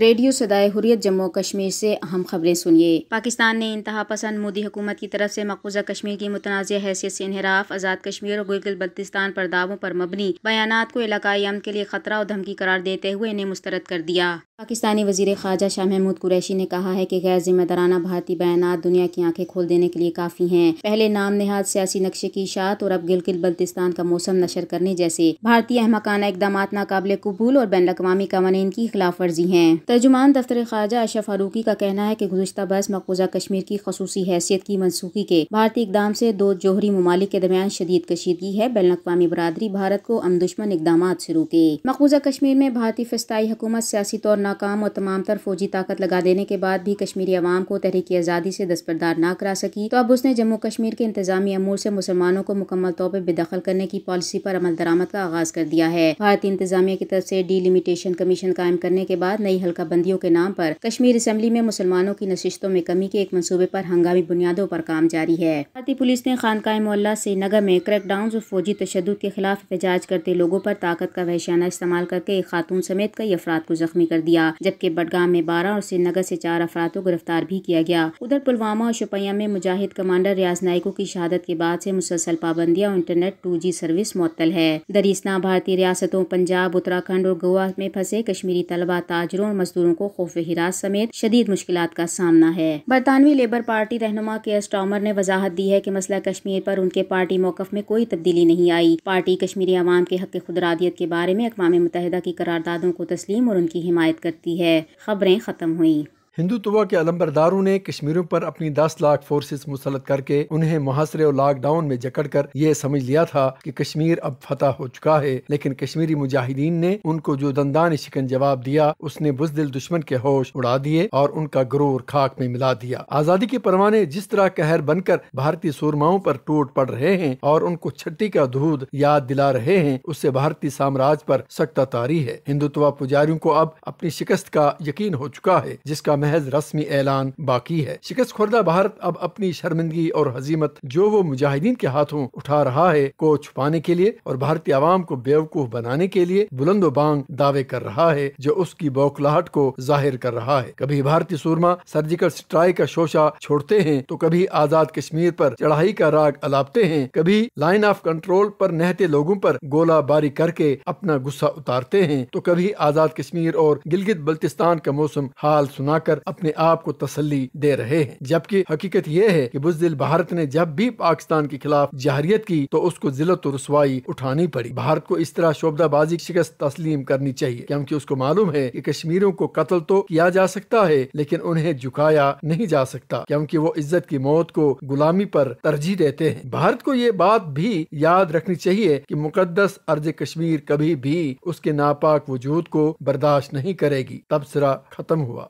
radio Sada-e Hurriyat Jammu Kashmir से अहम खबरें सुनिए पाकिस्तान ने इंतहा पसंद मोदी हुकूमत की तरफ से मकबूजा कश्मीर की मुतनाज़ हैसियत से इनहराफ आज़ाद कश्मीर और गुगल बल्तिस्तान पर दावों पर मबनी बयानात को इलाकाई अमन के लिए खतरा और धमकी करार देते हुए इन्हें मुस्तरद कर दिया पाकिस्तानी वजीर खारजा शाह महमूद कुरैशी ने कहा है कि गैर जिम्मेदाराना भारतीय बयानात दुनिया की आंखें खोल देने के लिए काफ़ी हैं पहले नाम नहाद सियासी नक्शे की इशात और अब गिलगित बल्तिस्तान का मौसम नशर करने जैसे भारतीय अहमकाना इकदाम नाकबले कबूल और बैन अवी कवानीन की खिलाफ वर्जी है तर्जुमान दफ्तर ख्वाजा अशा फारूकी का कहना है की गुजशत बस मकबूजा कश्मीर की खसूसी हैसियत की मनसूखी के भारतीय इकदाम से दो जोहरी ममालिक के दरमियान शदीद कशीदगी है बैन अवी बरदरी भारत को अमदुश्मन इकदाम से रोके मकबूजा कश्मीर में भारतीय फस्ताई हुकूमत सियासी तौर नाकाम और तमाम तर फौजी ताकत लगा देने के बाद भी कश्मीरी अवाम को तहरीकी आज़ादी से दस्तरदार ना करा सकी तो अब उसने जम्मू कश्मीर के इंतजामी अमूर से मुसलमानों को मुकम्मल तौर पर बेदखल करने की पॉलिसी पर अमल दरामद का आगाज़ कर दिया है भारतीय इंतजामिया की तरफ से डीलिमिटेशन कमीशन कायम करने के बाद नई हल्का बंदियों के नाम पर कश्मीर असम्बली में मुसलमानों की नशितों में कमी के एक मनसूबे पर हंगामी बुनियादों पर काम जारी है भारतीय पुलिस ने खानका मोल्ला श्रीनगर में क्रैकडाउन और फौजी तशद के खिलाफ एहतजाज करते लोगों पर ताकत का वहशाना इस्तेमाल करके एक खातून समेत कई अफराद को जख्मी कर दिया दिया जबकि बडगाम में बारह और श्रीनगर से चार अफराद को गिरफ्तार भी किया गया उधर पुलवामा और शुपया में मुजाहिद कमांडर रियाज नाइको की शहादत के बाद ऐसी मुसलसल पाबंदियाँ और इंटरनेट टू सर्विस मुअत्तल है दरीसना भारतीय रियासतों पंजाब उत्तराखंड और गोवा में फंसे कश्मीरी तलबा ताजरों और मजदूरों को खौफ हिरास समेत शदीद मुश्किल का सामना है बरतानवी लेबर पार्टी रहनुमा के एस टॉमर ने वजाहत दी है की मसला कश्मीर आरोप उनके पार्टी मौकफ में कोई तब्दीली नहीं आई पार्टी कश्मीरी आवाम के हक खुदरादियत के बारे में अकवा मुतहदा की करारदादों को तस्लीम और उनकी हिमायत करती है खबरें ख़त्म हुई हिंदुत्वा के अलम्बरदारों ने कश्मीरों पर अपनी दस लाख फोर्सेस मुसलत करके उन्हें मुहासरे और लॉकडाउन में जकड़ कर ये समझ लिया था कि कश्मीर अब फतह हो चुका है लेकिन कश्मीरी मुजाहिदीन ने उनको जो दंदान शिकन जवाब दिया उसने बुजदिल दुश्मन के होश उड़ा दिए और उनका ग्रोर खाक में मिला दिया आजादी के परवाने जिस तरह कहर बनकर भारतीय सुरमाओं पर टूट पड़ रहे हैं और उनको छट्टी का दूध याद दिला रहे हैं उससे भारतीय साम्राज्य पर सख्ता तारी है हिंदुत्वा पुजारियों को अब अपनी शिकस्त का यकीन हो चुका है जिसका महज रस्मी ऐलान बाकी है शिकस्त खुर्दा भारत अब अपनी शर्मिंदगी और हजीमत जो वो मुजाहिदीन के हाथों उठा रहा है को छुपाने के लिए और भारतीय आवाम को बेवकूफ बनाने के लिए बुलंदो बांग दावे कर रहा है जो उसकी बौखलाहट को जाहिर कर रहा है कभी भारतीय सूरमा सर्जिकल स्ट्राइक का शोशा छोड़ते हैं तो कभी आजाद कश्मीर पर चढ़ाई का राग अलापते हैं कभी लाइन ऑफ कंट्रोल पर नहते लोगों पर गोलाबारी करके अपना गुस्सा उतारते हैं तो कभी आजाद कश्मीर और गिलगित बल्तिस्तान का मौसम हाल सुनाकर कर अपने आप को तसल्ली दे रहे हैं जबकि हकीकत यह है कि बुजदिल भारत ने जब भी पाकिस्तान के खिलाफ जहरियत की तो उसको जिलत रसवाई उठानी पड़ी भारत को इस तरह शोबदाबाजी शिकस्त तस्लीम करनी चाहिए क्योंकि उसको मालूम है की कश्मीरों को कत्ल तो किया जा सकता है लेकिन उन्हें झुकाया नहीं जा सकता क्योंकि वो इज्जत की मौत को गुलामी पर तरजीह देते हैं भारत को ये बात भी याद रखनी चाहिए कि मुकदस अर्ज कश्मीर कभी भी उसके नापाक वजूद को बर्दाश्त नहीं करेगी तबसरा खत्म हुआ